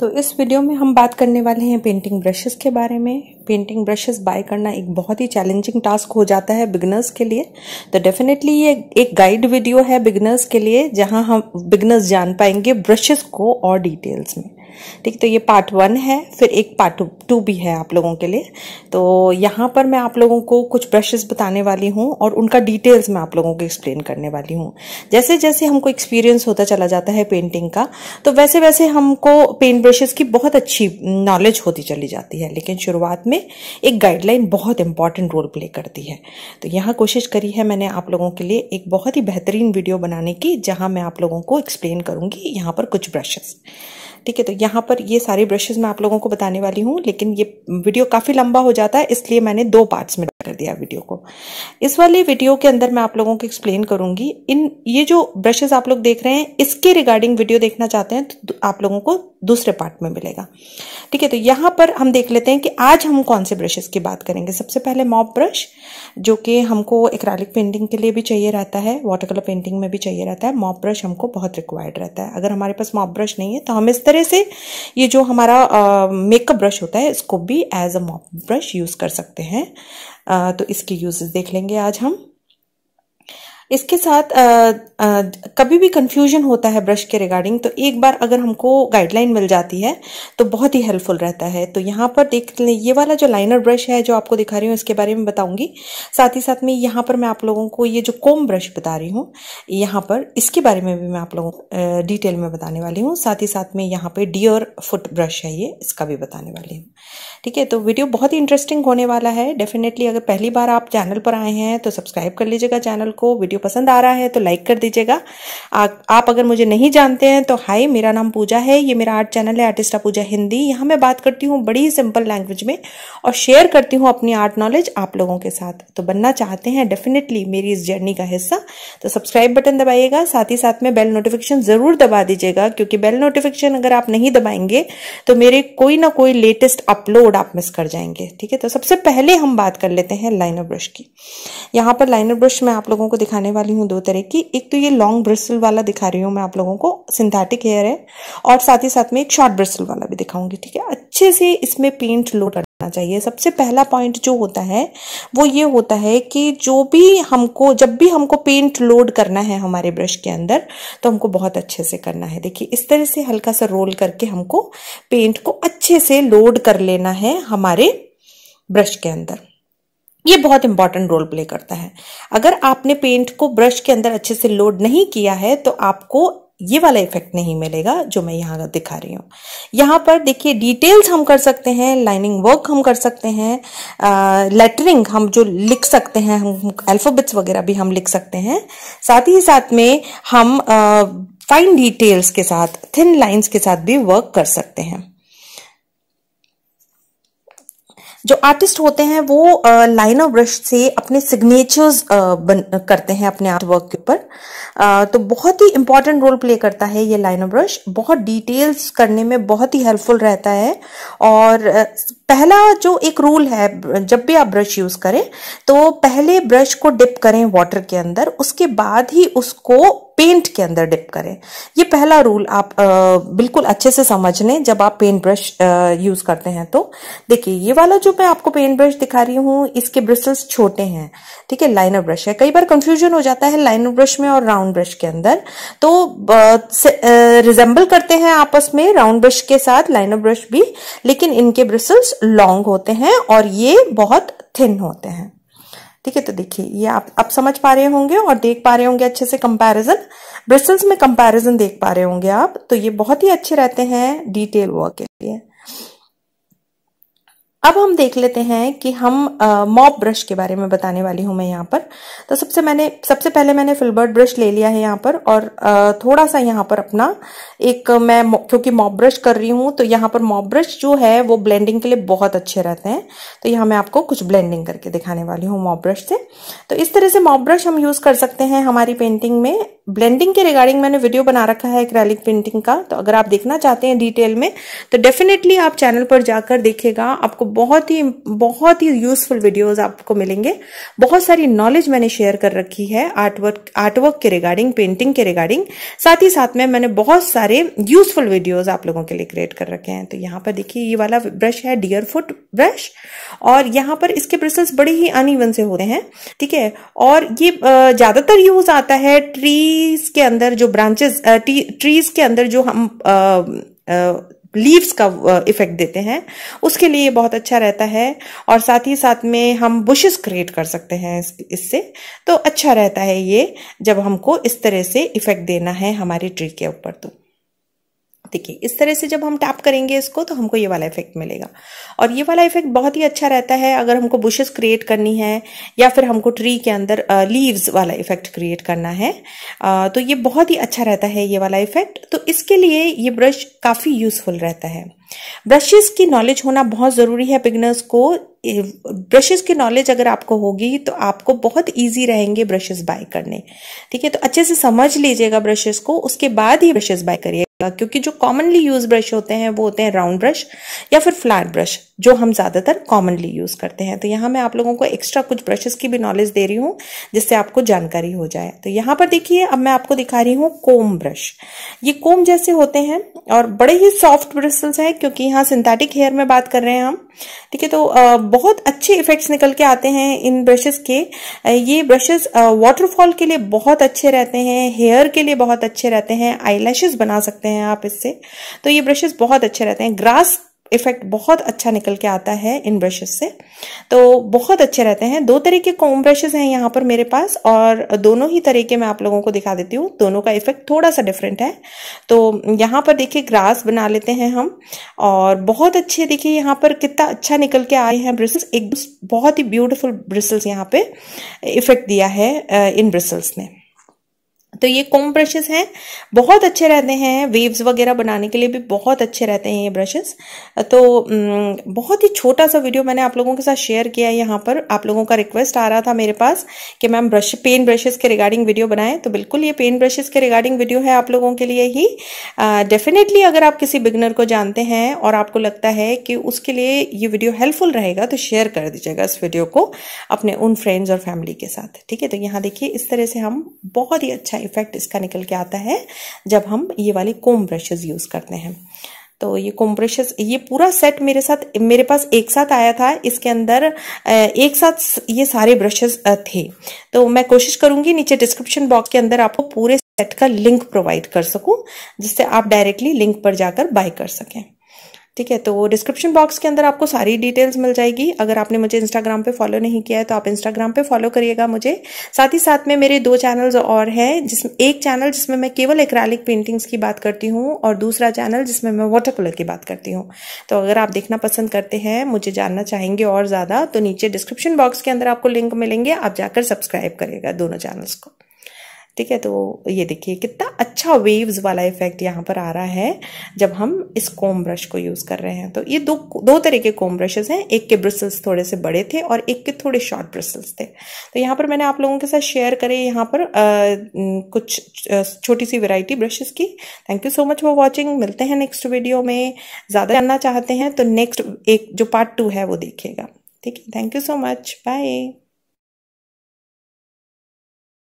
तो इस वीडियो में हम बात करने वाले हैं पेंटिंग ब्रशेस के बारे में पेंटिंग ब्रशेस बाय करना एक बहुत ही चैलेंजिंग टास्क हो जाता है बिगनर्स के लिए तो डेफिनेटली ये एक गाइड वीडियो है बिगनर्स के लिए जहां हम बिगनर्स जान पाएंगे ब्रशेस को और डिटेल्स में ठीक तो ये पार्ट वन है फिर एक पार्ट टू भी है आप लोगों के लिए तो यहाँ पर मैं आप लोगों को कुछ ब्रशेस बताने वाली हूँ और उनका डिटेल्स मैं आप लोगों को एक्सप्लेन करने वाली हूँ जैसे जैसे हमको एक्सपीरियंस होता चला जाता है पेंटिंग का तो वैसे वैसे हमको पेंट ब्रशेस की बहुत अच्छी नॉलेज होती चली जाती है लेकिन शुरुआत में में एक गाइडलाइन बहुत इंपॉर्टेंट रोल प्ले करती है तो यहाँ कोशिश करी है मैंने आप लोगों के लिए एक बहुत ही बेहतरीन वीडियो बनाने की जहाँ मैं आप लोगों को एक्सप्लेन करूँगी यहाँ पर कुछ ब्रशेस ठीक है तो यहाँ पर ये सारे ब्रशेज मैं आप लोगों को बताने वाली हूँ लेकिन ये वीडियो काफ़ी लंबा हो जाता है इसलिए मैंने दो पार्ट्स में कर दिया वीडियो को इस वाले वीडियो के अंदर मैं आप लोगों को एक्सप्लेन करूंगी इन ये जो ब्रशेज आप लोग देख रहे हैं इसके रिगार्डिंग वीडियो देखना चाहते हैं तो आप लोगों को दूसरे पार्ट में मिलेगा ठीक है तो यहाँ पर हम देख लेते हैं कि आज हम कौन से ब्रशेज की बात करेंगे सबसे पहले मॉप ब्रश जो कि हमको एक्रालिक पेंटिंग के लिए भी चाहिए रहता है वाटर कलर पेंटिंग में भी चाहिए रहता है मॉप ब्रश हमको बहुत रिक्वायर्ड रहता है अगर हमारे पास मॉप ब्रश नहीं है तो हम इस तरह तरह से ये जो हमारा मेकअप ब्रश होता है इसको भी as a mop brush use कर सकते हैं आ, तो इसके यूजेस देख लेंगे आज हम इसके साथ आ, आ, कभी भी कंफ्यूजन होता है ब्रश के रिगार्डिंग तो एक बार अगर हमको गाइडलाइन मिल जाती है तो बहुत ही हेल्पफुल रहता है तो यहाँ पर देख लें ये वाला जो लाइनर ब्रश है जो आपको दिखा रही हूँ इसके बारे में बताऊँगी साथ ही साथ में यहाँ पर मैं आप लोगों को ये जो कोम ब्रश बता रही हूँ यहाँ पर इसके बारे में भी मैं आप लोगों को डिटेल में बताने वाली हूँ साथ ही साथ में यहाँ पर डियर फुट ब्रश है ये इसका भी बताने वाली हूँ ठीक है तो वीडियो बहुत ही इंटरेस्टिंग होने वाला है डेफिनेटली अगर पहली बार आप चैनल पर आए हैं तो सब्सक्राइब कर लीजिएगा चैनल को वीडियो वीडियो पसंद आ रहा है तो लाइक कर दीजिएगा आप अगर मुझे नहीं जानते हैं तो हाय मेरा नाम पूजा है ये मेरा आर्ट चैनल है आर्टिस्टा पूजा हिंदी यहाँ मैं बात करती हूँ बड़ी सिंपल लैंग्वेज में और शेयर करती हूँ अपनी आर्ट नॉलेज आप लोगों के साथ तो बनना चाहते हैं डेफिनेटली मेरी इस जर्नी का हिस्सा तो सब्सक्राइब बटन दबाइएगा साथ ही साथ में बेल नोटिफिकेशन ज़रूर दबा दीजिएगा क्योंकि बेल नोटिफिकेशन अगर आप नहीं दबाएंगे तो मेरे कोई ना कोई लेटेस्ट अपलोड आप मिस कर जाएंगे ठीक है तो सबसे पहले हम बात कर लेते हैं लाइनर ब्रश की यहाँ पर लाइनर ब्रश मैं आप लोगों को दिखाने दिखाने वाली हूँ दो तरह की एक तो ये लॉन्ग ब्रिस्टल वाला दिखा रही हूँ मैं आप लोगों को सिंथेटिक हेयर है और साथ ही साथ में एक शॉर्ट ब्रिस्टल वाला भी दिखाऊंगी ठीक है अच्छे से इसमें पेंट लो करना चाहिए सबसे पहला पॉइंट जो होता है वो ये होता है कि जो भी हमको जब भी हमको पेंट लोड करना है हमारे ब्रश के अंदर तो हमको बहुत अच्छे से करना है देखिए इस तरह से हल्का सा रोल करके हमको पेंट को अच्छे से लोड कर लेना है हमारे ब्रश के अंदर ये बहुत इंपॉर्टेंट रोल प्ले करता है अगर आपने पेंट को ब्रश के अंदर अच्छे से लोड नहीं किया है तो आपको ये वाला इफेक्ट नहीं मिलेगा जो मैं यहाँ दिखा रही हूँ यहाँ पर देखिए डिटेल्स हम कर सकते हैं लाइनिंग वर्क हम कर सकते हैं लेटरिंग हम जो लिख सकते हैं हम अल्फ़ाबेट्स वगैरह भी हम लिख सकते हैं साथ ही साथ में हम फाइन डिटेल्स के साथ थिन लाइंस के साथ भी वर्क कर सकते हैं जो आर्टिस्ट होते हैं वो ऑफ ब्रश से अपने सिग्नेचर्स बन करते हैं अपने आर्ट वर्क के ऊपर तो बहुत ही इंपॉर्टेंट रोल प्ले करता है ये ऑफ ब्रश बहुत डिटेल्स करने में बहुत ही हेल्पफुल रहता है और पहला जो एक रूल है जब भी आप ब्रश यूज़ करें तो पहले ब्रश को डिप करें वाटर के अंदर उसके बाद ही उसको पेंट के अंदर डिप करें ये पहला रूल आप आ, बिल्कुल अच्छे से समझ लें जब आप पेंट ब्रश यूज करते हैं तो देखिए ये वाला जो मैं आपको पेंट ब्रश दिखा रही हूँ इसके ब्रिसल्स छोटे हैं ठीक है लाइनर ब्रश है कई बार कंफ्यूजन हो जाता है लाइनर ब्रश में और राउंड ब्रश के अंदर तो रिजेंबल करते हैं आपस में राउंड ब्रश के साथ लाइनर ब्रश भी लेकिन इनके ब्रिसल्स लॉन्ग होते हैं और ये बहुत थिन होते हैं ठीक है तो देखिए ये आप अब समझ पा रहे होंगे और देख पा रहे होंगे अच्छे से कंपैरिजन ब्रिसल्स में कंपैरिजन देख पा रहे होंगे आप तो ये बहुत ही अच्छे रहते हैं डिटेल वर्क के लिए अब हम देख लेते हैं कि हम मॉप ब्रश के बारे में बताने वाली हूं मैं यहाँ पर तो सबसे मैंने सबसे पहले मैंने फिल्बर्ट ब्रश ले लिया है यहाँ पर और आ, थोड़ा सा यहाँ पर अपना एक मैं क्योंकि मॉप ब्रश कर रही हूँ तो यहाँ पर मॉप ब्रश जो है वो ब्लेंडिंग के लिए बहुत अच्छे रहते हैं तो यहाँ मैं आपको कुछ ब्लेंडिंग करके दिखाने वाली हूँ मॉप ब्रश से तो इस तरह से मॉप ब्रश हम यूज़ कर सकते हैं हमारी पेंटिंग में ब्लेंडिंग के रिगार्डिंग मैंने वीडियो बना रखा है एक्रेलिक पेंटिंग का तो अगर आप देखना चाहते हैं डिटेल में तो डेफिनेटली आप चैनल पर जाकर देखेगा आपको बहुत ही बहुत ही यूजफुल वीडियोस आपको मिलेंगे बहुत सारी नॉलेज मैंने शेयर कर रखी है आर्टवर्क आर्टवर्क के रिगार्डिंग पेंटिंग के रिगार्डिंग साथ ही साथ में मैंने बहुत सारे यूजफुल वीडियोज आप लोगों के लिए क्रिएट कर रखे हैं तो यहाँ पर देखिए ये वाला ब्रश है डियर फुट ब्रश और यहाँ पर इसके ब्रशेस बड़े ही अनइवन से होते हैं ठीक है और ये ज्यादातर यूज आता है ट्री ट्रीज के अंदर जो ब्रांचेस ट्रीज के अंदर जो हम लीव्स का इफेक्ट देते हैं उसके लिए बहुत अच्छा रहता है और साथ ही साथ में हम बुशेस क्रिएट कर सकते हैं इससे तो अच्छा रहता है ये जब हमको इस तरह से इफेक्ट देना है हमारे ट्री के ऊपर तो देखिए इस तरह से जब हम टैप करेंगे इसको तो हमको ये वाला इफेक्ट मिलेगा और ये वाला इफेक्ट बहुत ही अच्छा रहता है अगर हमको बुशेस क्रिएट करनी है या फिर हमको ट्री के अंदर लीव्स वाला इफेक्ट क्रिएट करना है आ, तो ये बहुत ही अच्छा रहता है ये वाला इफेक्ट तो इसके लिए ये ब्रश काफ़ी यूजफुल रहता है ब्रशेस की नॉलेज होना बहुत ज़रूरी है बिगनर्स को ब्रशेस की नॉलेज अगर आपको होगी तो आपको बहुत इजी रहेंगे ब्रशेस बाय करने ठीक है तो अच्छे से समझ लीजिएगा ब्रशेस को उसके बाद ही ब्रशेस बाय करिए क्योंकि जो कॉमनली यूज ब्रश होते हैं वो होते हैं राउंड ब्रश या फिर फ्लैट ब्रश जो हम ज़्यादातर कॉमनली यूज़ करते हैं तो यहाँ मैं आप लोगों को एक्स्ट्रा कुछ ब्रशेस की भी नॉलेज दे रही हूँ जिससे आपको जानकारी हो जाए तो यहाँ पर देखिए अब मैं आपको दिखा रही हूँ कोम ब्रश ये कोम जैसे होते हैं और बड़े ही सॉफ्ट ब्रसल्स हैं क्योंकि यहाँ सिंथेटिक हेयर में बात कर रहे हैं हम ठीक है तो बहुत अच्छे इफेक्ट्स निकल के आते हैं इन ब्रशेस के ये ब्रशेस वाटरफॉल के लिए बहुत अच्छे रहते हैं हेयर के लिए बहुत अच्छे रहते हैं आई बना सकते हैं सकते हैं आप इससे तो ये ब्रशेस बहुत अच्छे रहते हैं ग्रास इफेक्ट बहुत अच्छा निकल के आता है इन ब्रशेस से तो बहुत अच्छे रहते हैं दो तरह के कॉम ब्रशेस हैं यहाँ पर मेरे पास और दोनों ही तरीके मैं आप लोगों को दिखा देती हूँ दोनों का इफेक्ट थोड़ा सा डिफरेंट है तो यहाँ पर देखिए ग्रास बना लेते हैं हम और बहुत अच्छे देखिए यहाँ पर कितना अच्छा निकल के आए हैं ब्रिसल्स एक बहुत ही ब्यूटिफुल ब्रिसल्स यहाँ पे इफेक्ट दिया है इन ब्रिसल्स ने तो ये कोम ब्रशेस हैं बहुत अच्छे रहते हैं वेव्स वगैरह बनाने के लिए भी बहुत अच्छे रहते हैं ये ब्रशेस तो बहुत ही छोटा सा वीडियो मैंने आप लोगों के साथ शेयर किया है यहाँ पर आप लोगों का रिक्वेस्ट आ रहा था मेरे पास कि मैम ब्रश पेन ब्रशेस के रिगार्डिंग वीडियो बनाएं तो बिल्कुल ये पेन ब्रशेस के रिगार्डिंग वीडियो है आप लोगों के लिए ही डेफिनेटली अगर आप किसी बिगनर को जानते हैं और आपको लगता है कि उसके लिए ये वीडियो हेल्पफुल रहेगा तो शेयर कर दीजिएगा इस वीडियो को अपने उन फ्रेंड्स और फैमिली के साथ ठीक है तो यहाँ देखिए इस तरह से हम बहुत ही अच्छा इफेक्ट इसका निकल के आता है जब हम ये वाले कोम ब्रशेज यूज़ करते हैं तो ये कॉम्प्रेशस ये पूरा सेट मेरे साथ मेरे पास एक साथ आया था इसके अंदर एक साथ ये सारे ब्रशेस थे तो मैं कोशिश करूंगी नीचे डिस्क्रिप्शन बॉक्स के अंदर आपको पूरे सेट का लिंक प्रोवाइड कर सकूं जिससे आप डायरेक्टली लिंक पर जाकर बाय कर सकें ठीक है तो डिस्क्रिप्शन बॉक्स के अंदर आपको सारी डिटेल्स मिल जाएगी अगर आपने मुझे इंस्टाग्राम पे फॉलो नहीं किया है तो आप इंस्टाग्राम पे फॉलो करिएगा मुझे साथ ही साथ में मेरे दो चैनल्स और हैं जिसमें एक चैनल जिसमें मैं केवल एक्रालिक पेंटिंग्स की बात करती हूँ और दूसरा चैनल जिसमें मैं वाटर कलर की बात करती हूँ तो अगर आप देखना पसंद करते हैं मुझे जानना चाहेंगे और ज़्यादा तो नीचे डिस्क्रिप्शन बॉक्स के अंदर आपको लिंक मिलेंगे आप जाकर सब्सक्राइब करिएगा दोनों चैनल्स को ठीक है तो ये देखिए कितना अच्छा वेव्स वाला इफेक्ट यहाँ पर आ रहा है जब हम इस कोम ब्रश को यूज़ कर रहे हैं तो ये दो दो तरह के कोम ब्रशेस हैं एक के ब्रिसल्स थोड़े से बड़े थे और एक के थोड़े शॉर्ट ब्रिसल्स थे तो यहाँ पर मैंने आप लोगों के साथ शेयर करे यहाँ पर आ, कुछ छोटी सी वेराइटी ब्रशेज की thank you so much for watching मिलते हैं नेक्स्ट वीडियो में ज़्यादा जानना चाहते हैं तो नेक्स्ट एक जो पार्ट टू है वो देखिएगा ठीक है thank you so much bye